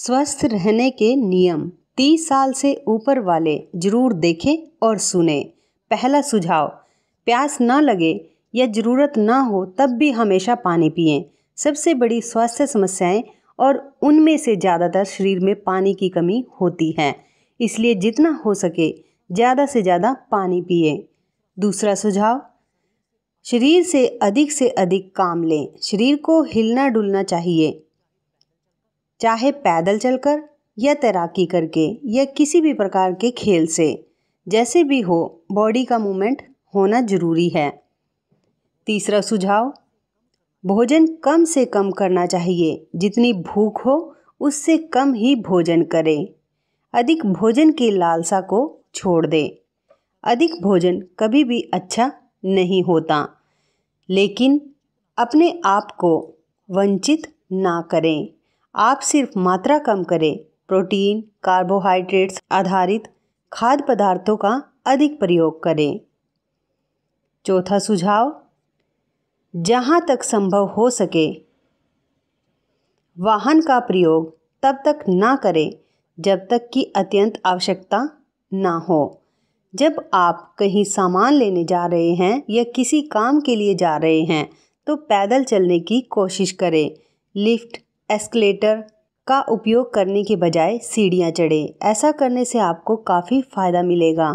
स्वस्थ रहने के नियम तीस साल से ऊपर वाले जरूर देखें और सुने पहला सुझाव प्यास ना लगे या ज़रूरत ना हो तब भी हमेशा पानी पिए सबसे बड़ी स्वास्थ्य समस्याएं और उनमें से ज़्यादातर शरीर में पानी की कमी होती है इसलिए जितना हो सके ज़्यादा से ज़्यादा पानी पिए दूसरा सुझाव शरीर से अधिक से अधिक काम लें शरीर को हिलना डुलना चाहिए चाहे पैदल चलकर या तैराकी करके या किसी भी प्रकार के खेल से जैसे भी हो बॉडी का मूवमेंट होना ज़रूरी है तीसरा सुझाव भोजन कम से कम करना चाहिए जितनी भूख हो उससे कम ही भोजन करें अधिक भोजन की लालसा को छोड़ दें अधिक भोजन कभी भी अच्छा नहीं होता लेकिन अपने आप को वंचित ना करें आप सिर्फ मात्रा कम करें प्रोटीन कार्बोहाइड्रेट्स आधारित खाद्य पदार्थों का अधिक प्रयोग करें चौथा सुझाव जहाँ तक संभव हो सके वाहन का प्रयोग तब तक ना करें जब तक कि अत्यंत आवश्यकता ना हो जब आप कहीं सामान लेने जा रहे हैं या किसी काम के लिए जा रहे हैं तो पैदल चलने की कोशिश करें लिफ्ट एस्केलेटर का उपयोग करने के बजाय सीढ़ियाँ चढ़ें ऐसा करने से आपको काफ़ी फ़ायदा मिलेगा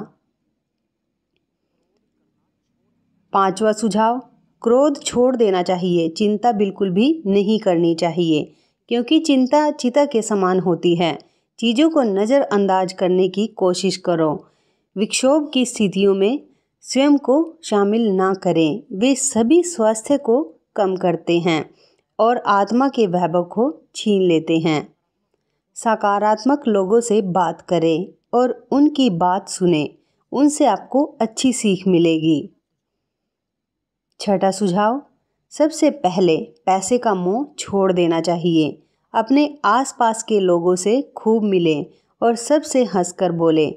पांचवा सुझाव क्रोध छोड़ देना चाहिए चिंता बिल्कुल भी नहीं करनी चाहिए क्योंकि चिंता चिता के समान होती है चीज़ों को नज़रअंदाज करने की कोशिश करो विक्षोभ की स्थितियों में स्वयं को शामिल ना करें वे सभी स्वास्थ्य को कम करते हैं और आत्मा के वैभव को छीन लेते हैं सकारात्मक लोगों से बात करें और उनकी बात सुने उनसे आपको अच्छी सीख मिलेगी छठा सुझाव सबसे पहले पैसे का मुंह छोड़ देना चाहिए अपने आसपास के लोगों से खूब मिलें और सबसे हंसकर बोलें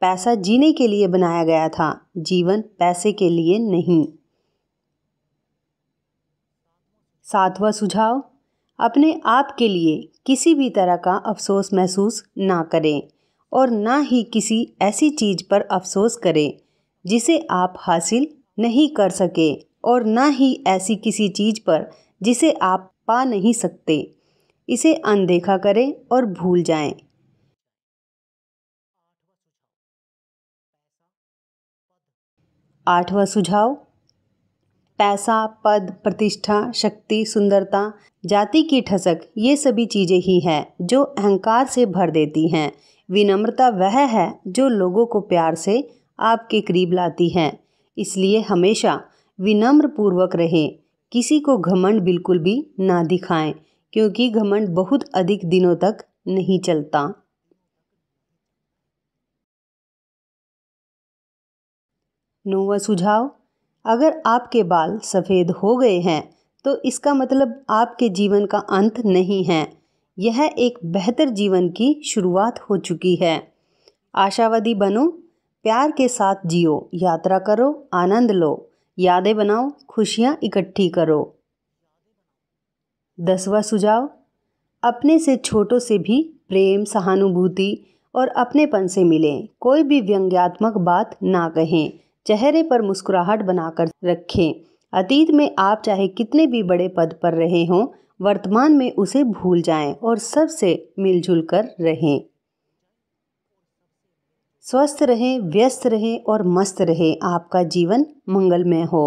पैसा जीने के लिए बनाया गया था जीवन पैसे के लिए नहीं सातवां सुझाव अपने आप के लिए किसी भी तरह का अफसोस महसूस ना करें और ना ही किसी ऐसी चीज़ पर अफसोस करें जिसे आप हासिल नहीं कर सके और ना ही ऐसी किसी चीज़ पर जिसे आप पा नहीं सकते इसे अनदेखा करें और भूल जाएं। आठवां सुझाव पैसा पद प्रतिष्ठा शक्ति सुंदरता जाति की ठसक ये सभी चीज़ें ही हैं जो अहंकार से भर देती हैं विनम्रता वह है जो लोगों को प्यार से आपके करीब लाती है इसलिए हमेशा विनम्र पूर्वक रहें किसी को घमंड बिल्कुल भी ना दिखाएं क्योंकि घमंड बहुत अधिक दिनों तक नहीं चलता नोवा सुझाव अगर आपके बाल सफ़ेद हो गए हैं तो इसका मतलब आपके जीवन का अंत नहीं है यह एक बेहतर जीवन की शुरुआत हो चुकी है आशावादी बनो प्यार के साथ जियो यात्रा करो आनंद लो यादें बनाओ खुशियाँ इकट्ठी करो दसवा सुझाव अपने से छोटों से भी प्रेम सहानुभूति और अपनेपन से मिलें कोई भी व्यंग्यात्मक बात ना कहें चेहरे पर मुस्कुराहट बनाकर रखें अतीत में आप चाहे कितने भी बड़े पद पर रहे हों वर्तमान में उसे भूल जाएं और सबसे मिलजुल कर रहें स्वस्थ रहें व्यस्त रहें और मस्त रहें आपका जीवन मंगलमय हो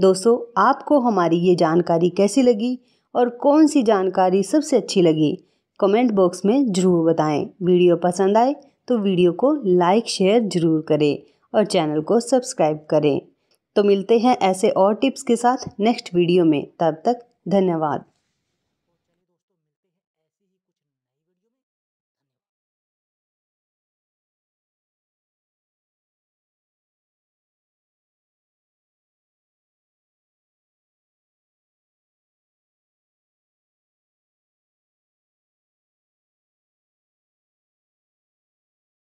दोस्तों आपको हमारी ये जानकारी कैसी लगी और कौन सी जानकारी सबसे अच्छी लगी कमेंट बॉक्स में ज़रूर बताएं वीडियो पसंद आए तो वीडियो को लाइक शेयर ज़रूर करें और चैनल को सब्सक्राइब करें तो मिलते हैं ऐसे और टिप्स के साथ नेक्स्ट वीडियो में तब तक धन्यवाद